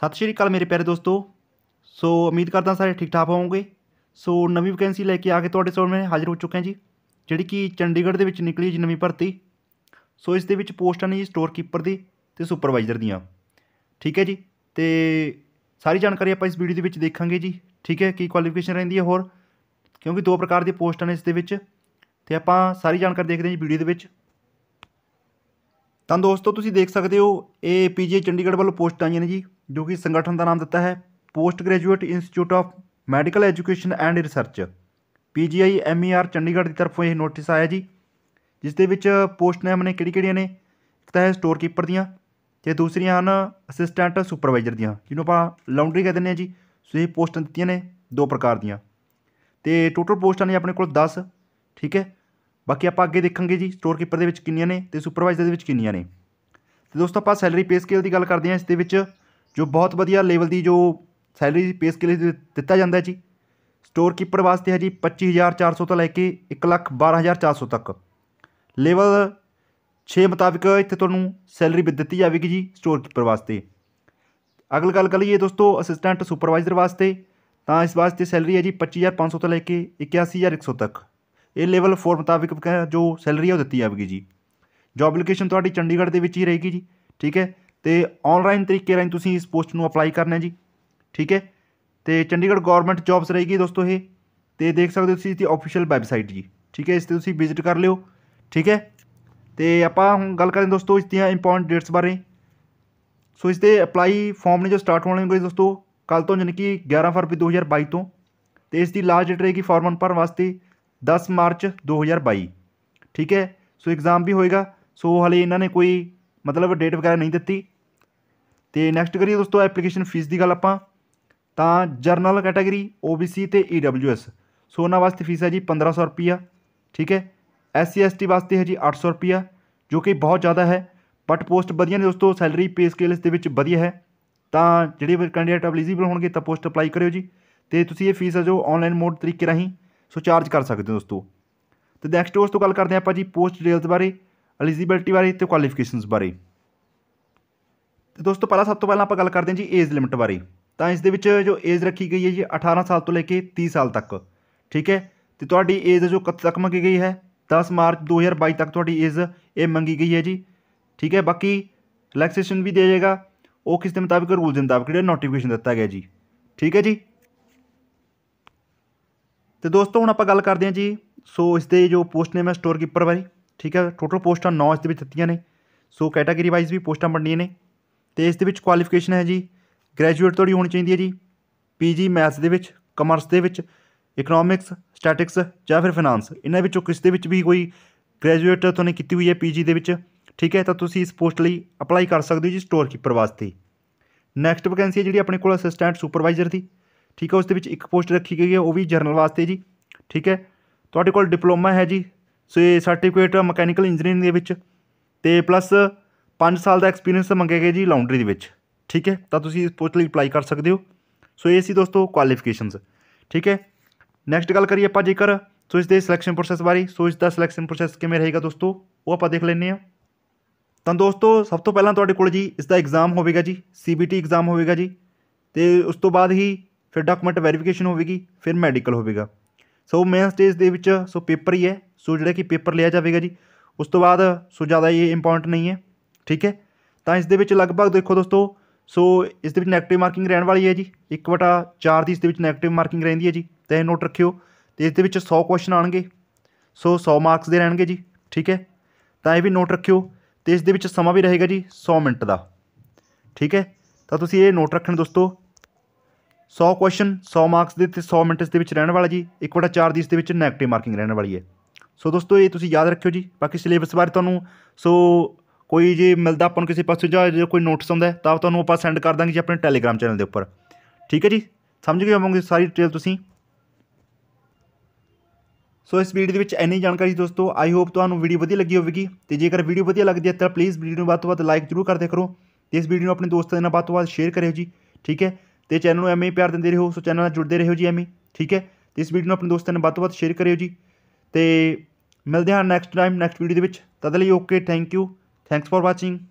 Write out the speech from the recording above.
ਸਤਿ ਸ਼੍ਰੀ ਅਕਾਲ ਮੇਰੇ ਪਿਆਰੇ ਦੋਸਤੋ ਸੋ ਉਮੀਦ ਕਰਦਾ ਸਾਰੇ ਠੀਕ ਠਾਕ ਹੋਵੋਗੇ ਸੋ ਨਵੀਂ ਵੈਕੈਂਸੀ ਲੈ ਕੇ ਆ ਕੇ ਤੁਹਾਡੇ ਸਾਹਮਣੇ ਹਾਜ਼ਰ ਹੋ ਚੁੱਕੇ ਹਾਂ ਜੀ ਜਿਹੜੀ ਕਿ ਚੰਡੀਗੜ੍ਹ ਦੇ ਵਿੱਚ ਨਿਕਲੀ ਜੀ ਨਵੀਂ ਭਰਤੀ ਸੋ ਇਸ ਦੇ ਵਿੱਚ ਪੋਸਟਾਂ ਨੇ ਜੀ ਸਟੋਰ ਕੀਪਰ ਦੀ ਤੇ ਸੁਪਰਵਾਈਜ਼ਰ ਦੀਆਂ ਠੀਕ ਹੈ ਜੀ ਤੇ ਸਾਰੀ ਜਾਣਕਾਰੀ ਆਪਾਂ ਇਸ ਵੀਡੀਓ ਦੇ ਵਿੱਚ ਦੇਖਾਂਗੇ ਜੀ ਠੀਕ ਹੈ ਕੀ ਕੁਆਲੀਫਿਕੇਸ਼ਨ ਰਹਿੰਦੀ ਹੈ ਹੋਰ ਕਿਉਂਕਿ ਦੋ ਪ੍ਰਕਾਰ ਦੀਆਂ ਪੋਸਟਾਂ ਨੇ ਇਸ ਦੇ ਵਿੱਚ ਤੇ ਆਪਾਂ ਸਾਰੀ ਜਾਣਕਾਰੀ ਦੇਖਦੇ ਹਾਂ ਜੀ ਵੀਡੀਓ ਦੇ ਵਿੱਚ ਤਾਂ ਦੋਸਤੋ ਤੁਸੀਂ ਦੇਖ ਸਕਦੇ ਹੋ ਇਹ ਪੀਜੀ ਚੰਡੀਗੜ੍ਹ ਵੱਲੋਂ ਪੋਸਟ ਆਈਆਂ ਨੇ ਜੀ ਜੋ ਕਿ ਸੰਗਠਨ ਦਾ ਨਾਮ ਦਿੱਤਾ ਹੈ post graduate institute of medical education and research PGI MER Chandigarh ਦੀ ਤਰਫੋਂ ਇਹ ਨੋਟਿਸ ਆਇਆ ਜੀ ਜਿਸ ਦੇ ਵਿੱਚ ਪੋਸਟ ਨੇਮ ਨੇ ਕਿਹੜੀ-ਕਿਹੜੀਆਂ ਨੇ ਇੱਕ ਤਾਂ ਹੈ ਸਟੋਰ ਕੀਪਰ ਦੀਆਂ ਤੇ ਦੂਸਰੀਆਂ ਹਨ ਅਸਿਸਟੈਂਟ ਸੁਪਰਵਾਈਜ਼ਰ ਦੀਆਂ ਜਿਹਨੂੰ ਆਪਾਂ ਲਾਉਂਡਰੀ ਕਹਿੰਦੇ ਨੇ ਜੀ ਸੋ ਇਹ ਪੋਸਟਾਂ ਦਿੱਤੀਆਂ ਨੇ ਦੋ ਪ੍ਰਕਾਰ ਦੀਆਂ ਤੇ ਟੋਟਲ ਪੋਸਟਾਂ ਨੇ ਆਪਣੇ ਕੋਲ 10 ਠੀਕ ਹੈ ਬਾਕੀ ਆਪਾਂ ਅੱਗੇ ਦੇਖਾਂਗੇ ਜੀ ਸਟੋਰ ਕੀਪਰ ਦੇ ਵਿੱਚ ਕਿੰਨੀਆਂ ਨੇ ਤੇ ਸੁਪਰਵਾਈਜ਼ਰ ਦੇ ਵਿੱਚ ਕਿੰਨੀਆਂ ਨੇ ਤੇ ਦੋਸਤੋ ਆਪਾਂ ਸੈਲਰੀ ਪੇ ਸਕੇਲ ਦੀ ਗੱਲ ਕਰਦੇ ਹਾਂ ਇਸ ਦੇ ਵਿੱਚ ਜੋ ਬਹੁਤ ਵਧੀਆ ਲੈਵਲ ਦੀ ਜੋ ਸੈਲਰੀ ਪੇ ਸਕੇਲ ਦਿੱਤਾ ਜਾਂਦਾ ਜੀ ਸਟੋਰ ਕੀਪਰ ਵਾਸਤੇ ਹੈ ਜੀ 25400 ਤੋਂ ਲੈ ਕੇ 112400 ਤੱਕ ਲੈਵਲ 6 ਮੁਤਾਬਕ ਇੱਥੇ ਤੁਹਾਨੂੰ ਸੈਲਰੀ ਵੀ ਦਿੱਤੀ ਜਾਵੇਗੀ ਜੀ ਸਟੋਰ ਕੀਪਰ ਵਾਸਤੇ ਅਗਲ ਗੱਲ ਕਰ ਲਈਏ ਦੋਸਤੋ ਅਸਿਸਟੈਂਟ ਸੁਪਰਵਾਈਜ਼ਰ ਵਾਸਤੇ ਤਾਂ ਇਸ ਵਾਸਤੇ ਸੈਲਰੀ ਹੈ ਜੀ 25500 ਤੋਂ ਲੈ ਕੇ 81100 ਤੱਕ ਇਹ ਲੈਵਲ 4 ਮੁਤਾਬਿਕ ਜੋ ਸੈਲਰੀ ਆ ਉਹ ਦਿੱਤੀ ਜਾਵੇਗੀ ਜੀ ਜੋਬ ਐਪਲੀਕੇਸ਼ਨ ਤੁਹਾਡੀ ਚੰਡੀਗੜ੍ਹ ਦੇ ਵਿੱਚ ਹੀ ਰਹੇਗੀ ਜੀ ਠੀਕ ਹੈ ਤੇ ਆਨਲਾਈਨ ਤਰੀਕੇ ਰਾਹੀਂ ਤੁਸੀਂ ਇਸ ਪੋਸਟ ਨੂੰ ਅਪਲਾਈ ਕਰਨਾ ਜੀ ਠੀਕ ਹੈ ਤੇ ਚੰਡੀਗੜ੍ਹ ਗਵਰਨਮੈਂਟ ਜੌਬਸ ਰਹੇਗੀ ਦੋਸਤੋ ਇਹ ਤੇ ਦੇਖ ਸਕਦੇ ਹੋ ਤੁਸੀਂ ਇਸ ਦੀ ਅਫੀਸ਼ੀਅਲ ਵੈਬਸਾਈਟ ਜੀ ਠੀਕ ਹੈ ਇਸ ਤੇ ਤੁਸੀਂ ਵਿਜ਼ਿਟ ਕਰ ਲਿਓ ਠੀਕ ਹੈ ਤੇ ਆਪਾਂ ਹੁਣ ਗੱਲ ਕਰਦੇ ਦੋਸਤੋ ਇਸ ਦੀਆਂ ਇੰਪੋਰਟੈਂਟ ਡੇਟਸ ਬਾਰੇ ਸੋ ਇਸ ਤੇ ਅਪਲਾਈ ਫਾਰਮ ਨੇ ਜੋ ਸਟਾਰਟ ਹੋਣੇ ਹੋਣਗੇ ਦੋਸਤੋ ਕੱਲ ਤੋਂ ਯਾਨੀ ਕਿ 11 ਫਰਵਰੀ 2022 ਤੋਂ ਤੇ ਇਸ ਦੀ ਲਾਸਟ ਡੇਟ ਰਹੇਗੀ ਫਾਰਮ ਭਰਨ ਵਾਸਤੇ 10 ਮਾਰਚ 2022 ਠੀਕ ਹੈ ਸੋ ਐਗਜ਼ਾਮ ਵੀ ਹੋਏਗਾ ਸੋ ਹਲੇ ਇਹਨਾਂ ਨੇ ਕੋਈ ਮਤਲਬ ਡੇਟ ਵਗੈਰਾ ਨਹੀਂ ਦਿੱਤੀ ਤੇ ਨੈਕਸਟ ਕਰੀਏ ਦੋਸਤੋ ਐਪਲੀਕੇਸ਼ਨ ਫੀਸ ਦੀ ਗੱਲ ਆਪਾਂ ਤਾਂ ਜਰਨਲ ਕੈਟਾਗਰੀ OBC ਤੇ EWS ਸੋ ਉਹਨਾਂ ਵਾਸਤੇ ਫੀਸ ਹੈ ਜੀ 1500 ਰੁਪਿਆ ਠੀਕ ਹੈ ਐਸਸੀ ਐਸਟੀ ਵਾਸਤੇ ਹੈ ਜੀ 800 ਰੁਪਿਆ ਜੋ ਕਿ ਬਹੁਤ ਜ਼ਿਆਦਾ ਹੈ ਬਟ ਪੋਸਟ ਵਧੀਆ ਨੇ ਦੋਸਤੋ ਸੈਲਰੀ ਪੇ ਸਕੇਲ ਇਸ ਦੇ ਵਿੱਚ ਵਧੀਆ ਹੈ ਤਾਂ ਜਿਹੜੇ ਵੀ ਕੈਂਡੀਡੇਟ ਐਲੀਜੀਬਲ ਹੋਣਗੇ ਤਾਂ ਪੋਸਟ ਅਪਲਾਈ ਕਰਿਓ ਜੀ ਤੇ ਤੁਸੀਂ ਇਹ ਫੀਸ ਹੈ ਜੋ ਆਨਲਾਈਨ ਮੋਡ ਤਰੀਕੇ ਰਾਹੀਂ ਸੋ ਚਾਰਜ ਕਰ ਸਕਦੇ ਹੋ ਦੋਸਤੋ ਤੇ ਨੈਕਸਟ ਤੋਂ ਗੱਲ ਕਰਦੇ ਆਪਾਂ ਜੀ ਪੋਸਟ ਡਿਟੇਲਸ ਬਾਰੇ ਐਲੀਜੀਬਿਲਟੀ ਬਾਰੇ ਤੇ ਕੁਆਲੀਫਿਕੇਸ਼ਨਸ ਬਾਰੇ ਤੇ ਦੋਸਤੋ ਪਹਿਲਾਂ ਸਭ ਤੋਂ ਪਹਿਲਾਂ ਆਪਾਂ ਗੱਲ ਕਰਦੇ ਹਾਂ ਜੀ ਏਜ ਲਿਮਟ ਬਾਰੇ ਤਾਂ ਇਸ ਦੇ ਵਿੱਚ ਜੋ ਏਜ ਰੱਖੀ ਗਈ ਹੈ ਜੀ 18 ਸਾਲ ਤੋਂ ਲੈ ਕੇ 30 ਸਾਲ ਤੱਕ ਠੀਕ ਹੈ ਤੇ ਤੁਹਾਡੀ ਏਜ ਜੋ ਕਦ ਤੱਕ ਮੰਗੀ ਗਈ ਹੈ 10 ਮਾਰਚ 2022 ਤੱਕ ਤੁਹਾਡੀ ਏਜ ਇਹ ਮੰਗੀ ਗਈ ਹੈ ਜੀ ਠੀਕ ਹੈ ਬਾਕੀ ਰਿਲੈਕਸੇਸ਼ਨ ਵੀ ਦੇ ਜਾਏਗਾ ਉਹ ਕਿਸ ਦੇ ਮੁਤਾਬਿਕ ਰੂਲ ਦੇ ਮੁਤਾਬਿਕ ਜਿਹੜਾ ਨੋਟੀਫਿਕੇਸ਼ਨ ਦਿੱਤਾ ਗਿਆ ਜੀ ਠੀਕ ਹੈ ਜੀ ਤੇ ਦੋਸਤੋ ਹੁਣ ਆਪਾਂ ਗੱਲ ਕਰਦੇ ਹਾਂ ਜੀ ਸੋ ਇਸ ਦੇ ਜੋ ਪੋਸਟ ਨੇਮ ਹੈ ਸਟੋਰ ਕੀਪਰ ਬਾਰੇ ਠੀਕ ਹੈ ਟੋਟਲ ਪੋਸਟਾਂ 9 ਇਸ ਦੇ ਵਿੱਚ ਦਿੱਤੀਆਂ ਨੇ ਸੋ ਕੈਟਾਗਰੀ ਵਾਈਜ਼ ਵੀ ਪੋਸਟਾਂ ਬਣਨੀਆਂ ਨੇ ਤੇ ਇਸ ਦੇ ਵਿੱਚ ਕੁਆਲੀਫਿਕੇਸ਼ਨ ਹੈ ਜੀ ਗ੍ਰੈਜੂਏਟ ਤੁਹਾਡੀ ਹੋਣੀ ਚਾਹੀਦੀ ਹੈ ਜੀ ਪੀਜੀ ਮੈਥਸ ਦੇ ਵਿੱਚ ਕਮਰਸ ਦੇ ਵਿੱਚ ਇਕਨੋਮਿਕਸ ਸਟੈਟਿਕਸ ਜਾਂ ਫਿਰ ਫਾਈਨਾਂਸ ਇਹਨਾਂ ਵਿੱਚੋਂ ਕਿਸੇ ਦੇ ਵਿੱਚ ਵੀ ਕੋਈ ਗ੍ਰੈਜੂਏਟ ਤੁਹਾਨੂੰ ਕੀਤੀ ਹੋਈ ਹੈ ਪੀਜੀ ਦੇ ਵਿੱਚ ਠੀਕ ਹੈ ਤਾਂ ਤੁਸੀਂ ਇਸ ਪੋਸਟ ਲਈ ਅਪਲਾਈ ਕਰ ਸਕਦੇ ਹੋ ਜੀ ਸਟੋਰ ਕੀਪਰ ਵਾਸਤੇ ਨੈਕਸਟ ਵੈਕੈਂਸੀ ਹੈ ਜਿਹੜੀ ਆਪਣੇ ਕੋਲ ਅਸਿਸਟੈਂਟ ਸੁਪਰਵਾਈਜ਼ਰ ਦੀ ਠੀਕ ਹੈ ਉਸ ਦੇ ਵਿੱਚ ਇੱਕ ਪੋਸਟ ਰੱਖੀ ਗਈ ਹੈ ਉਹ ਵੀ ਜਰਨਲ ਵਾਸਤੇ ਜੀ ਠੀਕ ਹੈ ਤੁਹਾਡੇ ਕੋਲ ਡਿਪਲੋਮਾ ਹੈ ਜੀ ਸੋ ਇਹ ਸਰਟੀਫਿਕੇਟ ਮਕੈਨੀਕਲ ਇੰਜੀਨੀਅਰਿੰਗ ਦੇ ਵਿੱਚ ਤੇ ਪਲੱਸ 5 ਸਾਲ ਦਾ ਐਕਸਪੀਰੀਅੰਸ ਮੰਗੇ ਗਏ ਜੀ ਲਾਉਂਡਰੀ ਦੇ ਵਿੱਚ ਠੀਕ ਹੈ ਤਾਂ ਤੁਸੀਂ ਇਸ ਪੋਸਟ ਲਈ ਅਪਲਾਈ ਕਰ ਸਕਦੇ ਹੋ ਸੋ ਇਹ ਸੀ ਦੋਸਤੋ ਕੁਆਲੀਫਿਕੇਸ਼ਨਸ ਠੀਕ ਹੈ ਨੈਕਸਟ ਗੱਲ ਕਰੀਏ ਆਪਾਂ ਜੇਕਰ ਸੋ ਇਸ ਦੇ ਸਿਲੈਕਸ਼ਨ ਪ੍ਰੋਸੈਸ ਬਾਰੇ ਸੋ ਇਸ ਦਾ ਸਿਲੈਕਸ਼ਨ ਪ੍ਰੋਸੈਸ ਕਿਵੇਂ ਰਹੇਗਾ ਦੋਸਤੋ ਉਹ ਆਪਾਂ ਦੇਖ ਲੈਣੇ ਆ ਤਾਂ ਦੋਸਤੋ ਸਭ ਤੋਂ ਪਹਿਲਾਂ ਤੁਹਾਡੇ ਕੋਲ ਜੀ ਇਸ ਦਾ ਐਗਜ਼ਾਮ ਹੋਵੇਗਾ ਜੀ ਸੀਬੀਟੀ ਐਗਜ਼ਾਮ ਹੋਵੇਗਾ ਜੀ ਤੇ ਉਸ ਤੋਂ ਬਾਅਦ ਹੀ ਫਿਰ ਡਾਕੂਮੈਂਟ ਵੈਰੀਫਿਕੇਸ਼ਨ ਹੋਵੇਗੀ ਫਿਰ ਮੈਡੀਕਲ ਹੋਵੇਗਾ ਸੋ ਮੇਨ ਸਟੇਜ ਦੇ ਵਿੱਚ ਸੋ ਪੇਪਰ ਹੀ ਹੈ ਸੋ ਜਿਹੜਾ ਕਿ ਪੇਪਰ ਲਿਆ ਜਾਵੇਗਾ ਜੀ ਉਸ ਤੋਂ ਬਾਅਦ ਸੋ ਜ਼ਿਆਦਾ ਇਹ ਇੰਪੋਰਟੈਂਟ ਨਹੀਂ ਹੈ ਠੀਕ ਹੈ ਤਾਂ ਇਸ ਦੇ ਵਿੱਚ ਲਗਭਗ ਦੇਖੋ ਦੋਸਤੋ ਸੋ ਇਸ ਦੇ ਵਿੱਚ 네ਗੇਟਿਵ ਮਾਰਕਿੰਗ ਰਹਿਣ ਵਾਲੀ ਹੈ ਜੀ 1/4 ਦੀ ਇਸ ਦੇ ਵਿੱਚ 네ਗੇਟਿਵ ਮਾਰਕਿੰਗ ਰਹਿੰਦੀ ਹੈ ਜੀ ਤਾਂ ਇਹ ਨੋਟ ਰੱਖਿਓ ਤੇ ਇਸ ਦੇ ਵਿੱਚ 100 ਕੁਐਸਚਨ ਆਣਗੇ ਸੋ 100 ਮਾਰਕਸ ਦੇ ਰਹਿਣਗੇ ਜੀ ਠੀਕ ਹੈ ਤਾਂ ਇਹ ਵੀ ਨੋਟ ਰੱਖਿਓ ਤੇ ਇਸ ਦੇ ਵਿੱਚ ਸਮਾਂ ਵੀ ਰਹੇਗਾ ਜੀ 100 ਮਿੰਟ ਦਾ ਠੀਕ ਹੈ ਤਾਂ ਤੁਸੀਂ ਇਹ ਨੋਟ ਰੱਖਣ ਦੋਸਤੋ 100 ਕੁਐਸਚਨ 100 ਮਾਰਕਸ ਦੇ ਤੇ 100 ਮਿੰਟਸ ਦੇ ਵਿੱਚ ਰਹਿਣ ਵਾਲਾ ਜੀ 1/4 ਦੀ ਇਸ ਦੇ ਵਿੱਚ ਨੈਗੇਟਿਵ ਮਾਰਕਿੰਗ ਰਹਿਣ ਵਾਲੀ ਹੈ ਸੋ ਦੋਸਤੋ ਇਹ ਤੁਸੀਂ ਯਾਦ ਰੱਖਿਓ ਜੀ ਬਾਕੀ ਸਿਲੇਬਸ ਬਾਰੇ ਤੁਹਾਨੂੰ ਸੋ ਕੋਈ ਜੇ ਮਿਲਦਾ ਆਪਾਂ ਨੂੰ ਕਿਸੇ ਪਾਸੋਂ ਜਾਂ ਜੇ ਕੋਈ ਨੋਟਿਸ ਆਉਂਦਾ ਤਾਂ ਤੁਹਾਨੂੰ ਆਪਾਂ ਸੈਂਡ ਕਰ ਦਾਂਗੇ ਜੀ ਆਪਣੇ ਟੈਲੀਗ੍ਰਾਮ ਚੈਨਲ ਦੇ ਉੱਪਰ ਠੀਕ ਹੈ ਜੀ ਸਮਝ ਗਏ ਹੋਵੋਗੇ ਸਾਰੀ ਡਿਟੇਲ ਤੁਸੀਂ ਸੋ ਇਸ ਵੀਡੀਓ ਦੇ ਵਿੱਚ ਇੰਨੀ ਜਾਣਕਾਰੀ ਦੋਸਤੋ ਆਈ ਹੋਪ ਤੁਹਾਨੂੰ ਵੀਡੀਓ ਵਧੀਆ ਲੱਗੀ ਹੋਵੇਗੀ ਤੇ ਜੇਕਰ ਵੀਡੀਓ ਵਧੀਆ ਲੱਗਦੀ ਹੈ ਤਾਂ ਪਲੀਜ਼ ਵੀਡੀਓ ਨੂੰ ਵੱਧ ਤੋਂ ਵੱਧ ਲਾਈਕ ਜ਼ਰੂਰ ਕਰਦੇ ਕਰੋ ਤੇ ਇਸ ਵੀਡੀਓ ਨੂੰ ਆਪਣੇ ਦੋਸਤਾਂ ਦੇ ਨਾਲ ਵੱਧ ਤੋਂ ਵੱਧ ਸ਼ੇਅਰ ਕਰਿਓ ਜੀ ਠੀਕ ਹੈ ਤੇ ਚੈਨਲ ਨੂੰ ਐਵੇਂ ਹੀ ਪਿਆਰ ਦਿੰਦੇ ਰਹੋ ਸੋ ਚੈਨਲ ਨਾਲ ਜੁੜਦੇ ਰਹੋ ਜੀ ਐਵੇਂ ਠੀਕ ਹੈ ਤੇ ਇਸ ਵੀਡੀਓ ਨੂੰ ਆਪਣੇ ਦੋਸਤਾਂ ਨਾਲ ਵੱਧ ਤੋਂ ਵੱਧ ਸ਼ੇਅਰ ਕਰਿਓ ਜੀ ਤੇ ਮਿਲਦੇ ਹਾਂ ਨੈਕਸਟ ਟਾਈਮ ਨੈਕਸਟ ਵੀਡੀਓ ਦੇ ਵਿੱਚ ਤਦ ਲਈ okay thank you thanks for watching